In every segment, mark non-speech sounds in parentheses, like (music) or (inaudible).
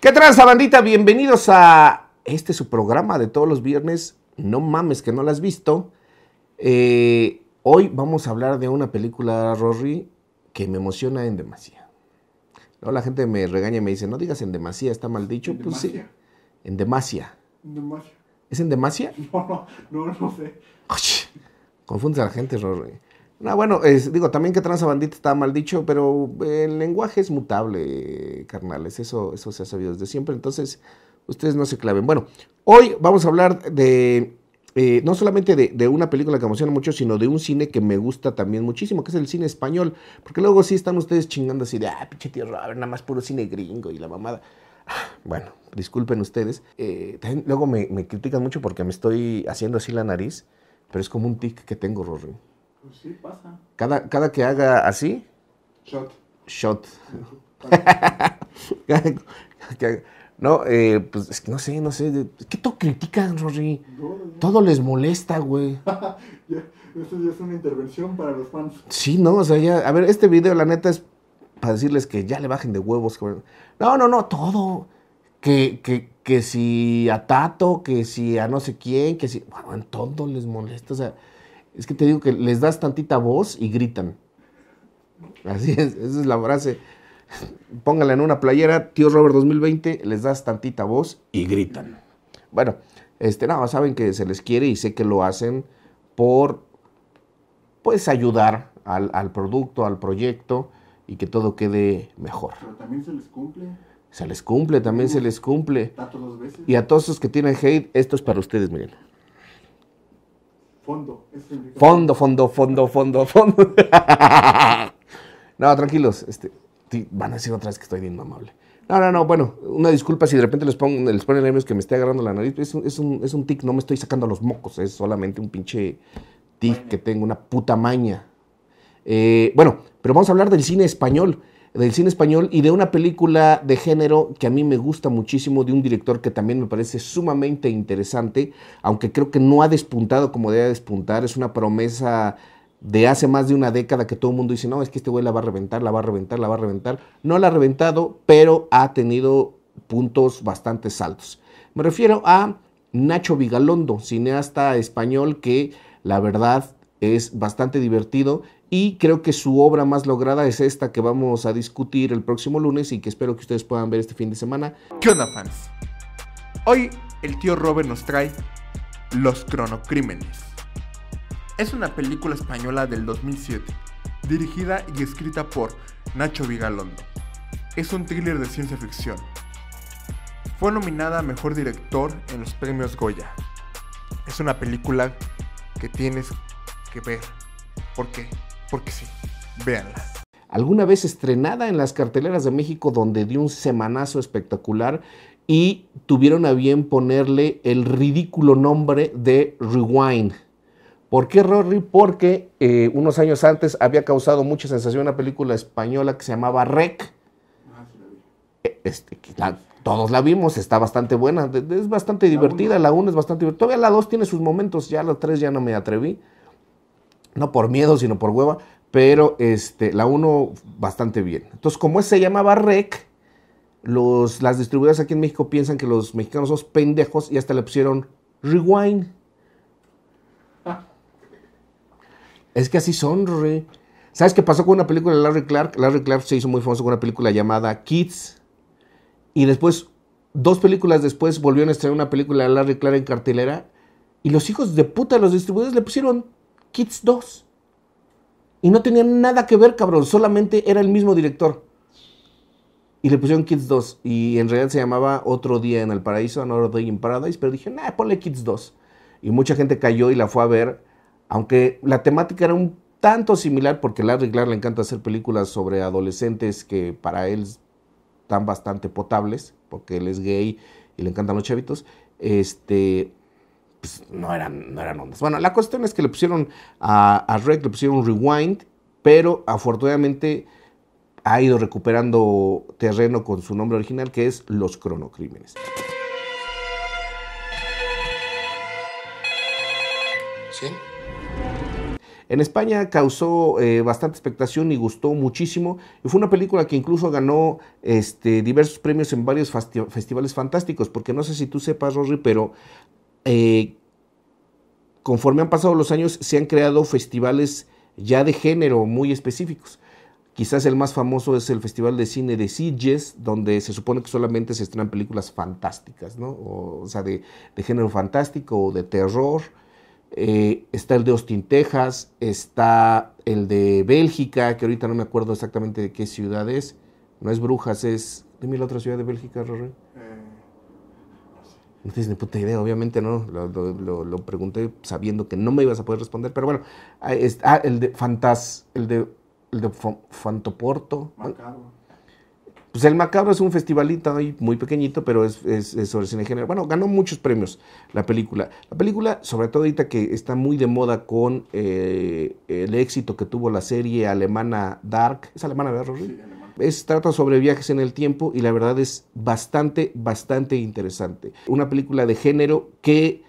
¿Qué tal bandita? Bienvenidos a este su programa de todos los viernes. No mames que no la has visto. Eh, hoy vamos a hablar de una película, Rory, que me emociona en demasía. No, la gente me regaña y me dice, no digas en demasía, está mal dicho. pues sí. En Demacia. ¿Es en Demacia? (laughs) No, no, no, no sé. Confunde confundes a la gente, Rory. No, bueno, digo, también que transabandita está mal dicho, pero el lenguaje es mutable, carnales. Eso, eso se ha sabido desde siempre. Entonces, ustedes no se claven. Bueno, hoy vamos a hablar de. Eh, no solamente de, una película que emociona mucho, sino de un cine que me gusta también muchísimo, que es el cine español. Porque luego sí están ustedes chingando así de, ah, pinche tío ver nada más puro cine gringo y la mamada bueno, disculpen ustedes. Eh, luego me, critican mucho porque me estoy haciendo así la nariz, pero es como un tic que tengo, Rory. Pues sí, pasa. Cada, cada que haga así. Shot. Shot. (laughs) no, eh, pues es que no sé, no sé. ¿Qué todo critican, Rory? Todo les molesta, güey. (laughs) esto ya es una intervención para los fans. Sí, no, o sea, ya. A ver, este video, la neta, es para decirles que ya le bajen de huevos. No, no, no, todo. Que, que, si a Tato, que si a no sé quién, que si. Bueno, en todo les molesta. O sea, es que te digo que les das tantita voz y gritan. Así es, esa es la frase. Póngala en una playera, tío Robert 2020, les das tantita voz y gritan. Bueno, este, nada saben que se les quiere y sé que lo hacen por, pues, ayudar al, al producto, al proyecto y que todo quede mejor. Pero también se les cumple. Se les cumple, también se les cumple. Y a todos los que tienen hate, esto es para ustedes, miren. Fondo. Fondo, fondo, fondo, fondo, fondo. (laughs) no, tranquilos. Este, van a decir otra vez que estoy bien amable. No, no, no, bueno, una disculpa si de repente les, pongo, les ponen nervios que me esté agarrando la nariz. Es un, es, es un tic, no me estoy sacando los mocos, es solamente un pinche tic que tengo, una puta maña. Eh, bueno, pero vamos a hablar del cine español, del cine español y de una película de género que a mí me gusta muchísimo, de un director que también me parece sumamente interesante, aunque creo que no ha despuntado como debe despuntar, es una promesa de hace más de una década que todo el mundo dice, no, es que este güey la va a reventar, la va a reventar, la va a reventar. No la ha reventado, pero ha tenido puntos bastante altos. Me refiero a Nacho Vigalondo, cineasta español que la verdad es bastante divertido y creo que su obra más lograda es esta que vamos a discutir el próximo lunes y que espero que ustedes puedan ver este fin de semana. ¿Qué onda fans? Hoy el tío Robert nos trae Los Cronocrímenes. Es una película española del 2007, dirigida y escrita por Nacho Vigalondo. Es un thriller de ciencia ficción. Fue nominada a Mejor Director en los premios Goya. Es una película que tienes que ver. ¿Por qué? porque sí, véanla. Alguna vez estrenada en las carteleras de México donde dio un semanazo espectacular y tuvieron a bien ponerle el ridículo nombre de Rewind. ¿Por qué Rory? Porque eh, unos años antes había causado mucha sensación una película española que se llamaba Rec. E, este, todos la vimos, está bastante buena, es bastante divertida, la 1 es bastante divertida. Todavía la 2 tiene sus momentos, ya la 3 ya no me atreví no por miedo, sino por hueva, pero este, la uno bastante bien. Entonces, como se llamaba REC, los, las distribuidoras aquí en México piensan que los mexicanos son pendejos y hasta le pusieron Rewind. Es que así son, re. ¿Sabes qué pasó con una película de Larry Clark? Larry Clark se hizo muy famoso con una película llamada Kids. Y después, dos películas después, volvieron a estrenar una película de Larry Clark en cartelera. Y los hijos de puta, los distribuidores, le pusieron Kids 2. Y no tenía nada que ver, cabrón. Solamente era el mismo director. Y le pusieron Kids 2. Y en realidad se llamaba Otro Día en el Paraíso, Another Day in Paradise. Pero dije, nah, ponle Kids 2. Y mucha gente cayó y la fue a ver. Aunque la temática era un tanto similar, porque Larry Glar le encanta hacer películas sobre adolescentes que para él están bastante potables, porque él es gay y le encantan los chavitos. Este, pues, no, eran, no eran ondas. Bueno, la cuestión es que le pusieron a, a le pusieron Rewind, pero afortunadamente ha ido recuperando terreno con su nombre original, que es Los Cronocrímenes. ¿Sí? En España causó eh, bastante expectación y gustó muchísimo. Y fue una película que incluso ganó este, diversos premios en varios festivales fantásticos. Porque no sé si tú sepas, Rory, pero eh, conforme han pasado los años, se han creado festivales ya de género muy específicos. Quizás el más famoso es el Festival de Cine de Sitges, donde se supone que solamente se estrenan películas fantásticas, ¿no? O, sea, de, género fantástico o de terror. Eh, está el de Austin, Texas, está el de Bélgica, que ahorita no me acuerdo exactamente de qué ciudad es. No es Brujas, es... Dime la otra ciudad de Bélgica, no tienes ni puta idea, obviamente, ¿no? Lo, lo, pregunté sabiendo que no me ibas a poder responder, pero bueno. Ah, el de Fantas, el de, el de Fantoporto. Macabro. Pues el Macabro es un festivalito muy pequeñito, pero es, sobre cine general. Bueno, ganó muchos premios la película. La película, sobre todo ahorita que está muy de moda con eh, el éxito que tuvo la serie alemana Dark. ¿Es alemana, verdad, Rory? Es, trata sobre viajes en el tiempo y la verdad es bastante, bastante interesante. Una película de género que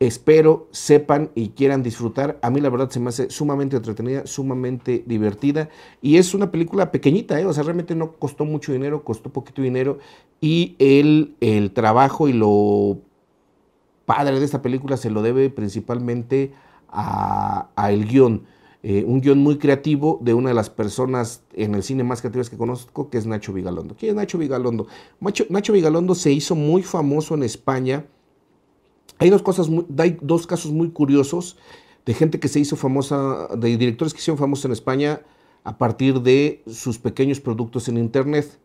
espero sepan y quieran disfrutar. A mí la verdad se me hace sumamente entretenida, sumamente divertida y es una película pequeñita, ¿eh? o sea, realmente no costó mucho dinero, costó poquito dinero y el, el trabajo y lo padre de esta película se lo debe principalmente a, a el guión. Eh, un guión muy creativo de una de las personas en el cine más creativas que conozco, que es Nacho Vigalondo. ¿Quién es Nacho Vigalondo? Nacho, Nacho Vigalondo se hizo muy famoso en España. Hay dos, cosas hay dos casos muy curiosos de gente que se hizo famosa, de directores que se hicieron famosos en España a partir de sus pequeños productos en Internet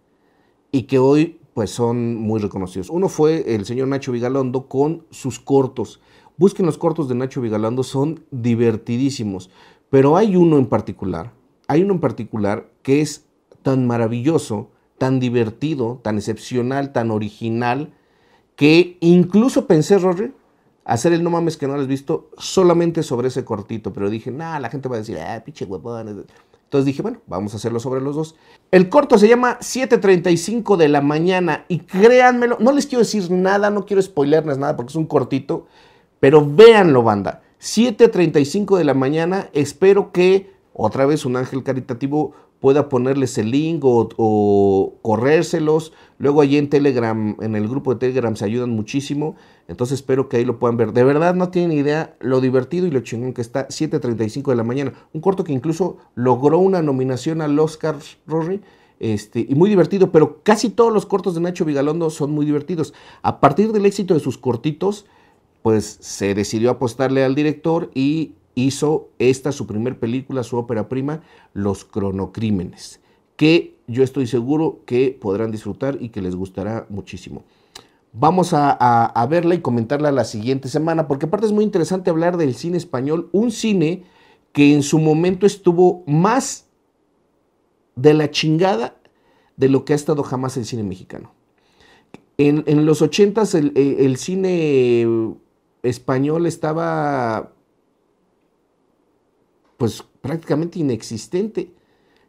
y que hoy pues son muy reconocidos. Uno fue el señor Nacho Vigalondo con sus cortos. Busquen los cortos de Nacho Vigalondo, son divertidísimos. Pero hay uno en particular, hay uno en particular que es tan maravilloso, tan divertido, tan excepcional, tan original, que incluso pensé, Roger, hacer el no mames que no lo has visto solamente sobre ese cortito, pero dije, nah, la gente va a decir, ah, pinche huevón. Entonces dije, bueno, vamos a hacerlo sobre los dos. El corto se llama 7.35 de la mañana y créanmelo, no les quiero decir nada, no quiero spoilerles nada porque es un cortito, pero véanlo, banda. 7.35 de la mañana. Espero que otra vez un ángel caritativo pueda ponerles el link o, corrérselos. Luego allí en Telegram, en el grupo de Telegram se ayudan muchísimo. Entonces espero que ahí lo puedan ver. De verdad no tienen idea lo divertido y lo chingón que está. 7.35 de la mañana. Un corto que incluso logró una nominación al Oscar Rory. Este, y muy divertido, pero casi todos los cortos de Nacho Vigalondo son muy divertidos. A partir del éxito de sus cortitos, pues se decidió apostarle al director y hizo esta su primer película, su ópera prima, Los Cronocrímenes, que yo estoy seguro que podrán disfrutar y que les gustará muchísimo. Vamos a, verla y comentarla la siguiente semana, porque aparte es muy interesante hablar del cine español, un cine que en su momento estuvo más de la chingada de lo que ha estado jamás el cine mexicano. En, los ochentas el eh, cine español estaba pues prácticamente inexistente.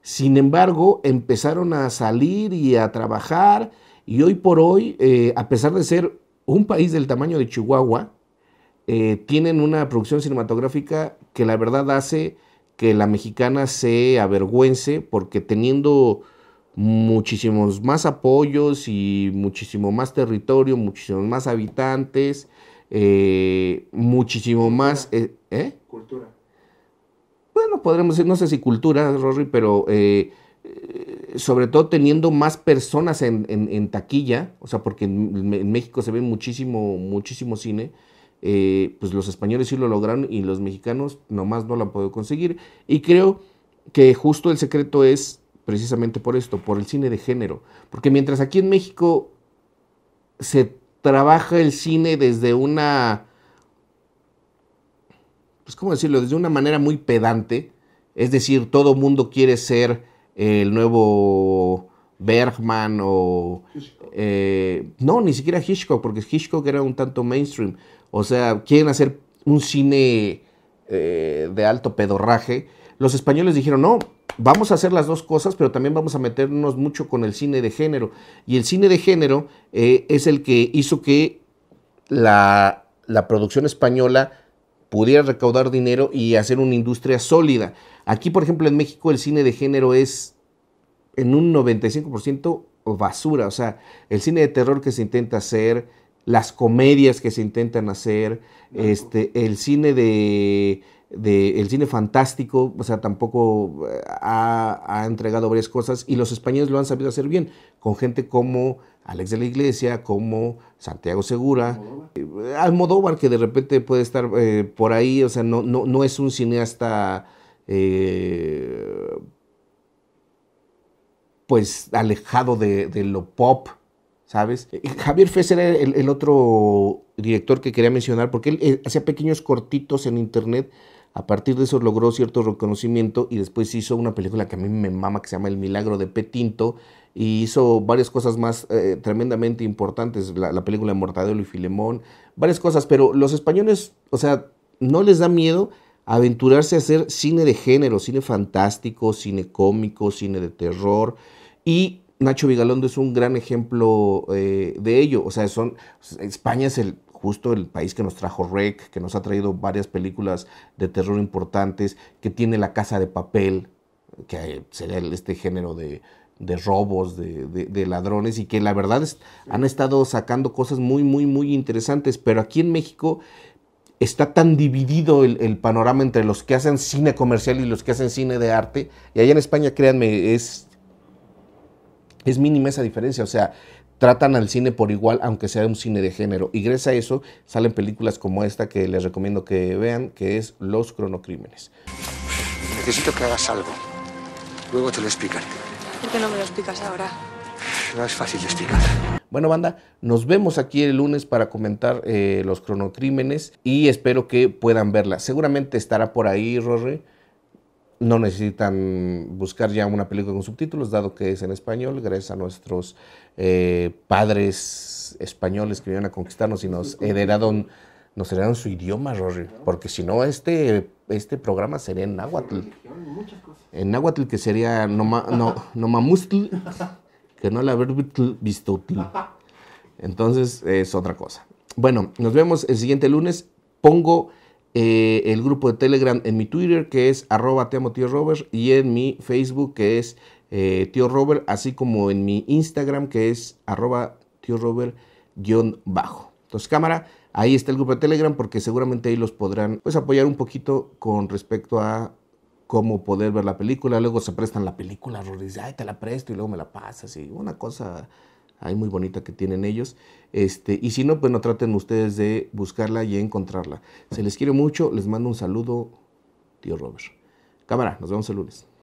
Sin embargo, empezaron a salir y a trabajar y hoy por hoy, eh, a pesar de ser un país del tamaño de Chihuahua, eh, tienen una producción cinematográfica que la verdad hace que la mexicana se avergüence porque teniendo muchísimos más apoyos y muchísimo más territorio, muchísimos más habitantes, eh, muchísimo más... Eh, eh, Cultura. Bueno, podremos decir, no sé si cultura, Rory, pero eh, sobre todo teniendo más personas en, taquilla, o sea, porque en, México se ve muchísimo, muchísimo cine, pues los españoles sí lo lograron y los mexicanos nomás no lo han podido conseguir. Y creo que justo el secreto es precisamente por esto, por el cine de género. Porque mientras aquí en México se trabaja el cine desde una, pues cómo decirlo, desde una manera muy pedante. Es decir, todo mundo quiere ser el nuevo Bergman o... Eh, no, ni siquiera Hitchcock, porque Hitchcock era un tanto mainstream. O sea, quieren hacer un cine eh, de alto pedorraje. Los españoles dijeron, no, vamos a hacer las dos cosas, pero también vamos a meternos mucho con el cine de género. Y el cine de género eh, es el que hizo que la, producción española pudiera recaudar dinero y hacer una industria sólida. Aquí, por ejemplo, en México el cine de género es en un 95% basura. O sea, el cine de terror que se intenta hacer, las comedias que se intentan hacer, este, el cine de del cine fantástico, o sea, tampoco eh, ha, entregado varias cosas y los españoles lo han sabido hacer bien, con gente como Alex de la Iglesia, como Santiago Segura, Almodóvar, que de repente puede estar eh, por ahí, o sea, no, es un cineasta... Eh, pues alejado de, lo pop, ¿sabes? Javier Fesser era el, otro director que quería mencionar porque él hacía pequeños cortitos en internet a partir de eso logró cierto reconocimiento y después hizo una película que a mí me mama que se llama El Milagro de Petinto y hizo varias cosas más eh, tremendamente importantes, la, película de Mortadelo y Filemón, varias cosas, pero los españoles, o sea, no les da miedo aventurarse a hacer cine de género, cine fantástico, cine cómico, cine de terror y Nacho Vigalondo es un gran ejemplo eh, de ello. O sea, son, España es el justo el país que nos trajo Rec, que nos ha traído varias películas de terror importantes, que tiene La Casa de Papel, que sería este género de, robos, de, ladrones, y que la verdad es, han estado sacando cosas muy, muy, muy interesantes, pero aquí en México está tan dividido el, panorama entre los que hacen cine comercial y los que hacen cine de arte, y allá en España, créanme, es, es mínima esa diferencia, o sea, tratan al cine por igual, aunque sea un cine de género. Y gracias a eso salen películas como esta que les recomiendo que vean, que es Los Cronocrímenes. Necesito que hagas algo. Luego te lo explicaré. ¿Por qué no me lo explicas ahora? No es fácil de explicar. Bueno, banda, nos vemos aquí el lunes para comentar eh, los cronocrímenes y espero que puedan verla. Seguramente estará por ahí, Rory. No necesitan buscar ya una película con subtítulos, dado que es en español, gracias a nuestros eh, padres españoles que vinieron a conquistarnos y nos heredaron, nos heredaron su idioma, Rory, porque si no, este, este programa sería en náhuatl. En náhuatl que sería no no, que no la haber visto. (laughs) Entonces es otra cosa. Bueno, nos vemos el siguiente lunes. Pongo eh, el grupo de Telegram en mi Twitter que es arroba te amo tío Robert y en mi Facebook que es eh, tío Robert, así como en mi Instagram que es arroba tío Robert guión bajo. Entonces cámara, ahí está el grupo de Telegram porque seguramente ahí los podrán pues apoyar un poquito con respecto a cómo poder ver la película. Luego se prestan la película, Rory dice, te la presto y luego me la pasas y una cosa ahí muy bonita que tienen ellos. Este, y si no, pues no traten ustedes de buscarla y encontrarla. Se les quiere mucho, les mando un saludo, tío Robert. Cámara, nos vemos el lunes.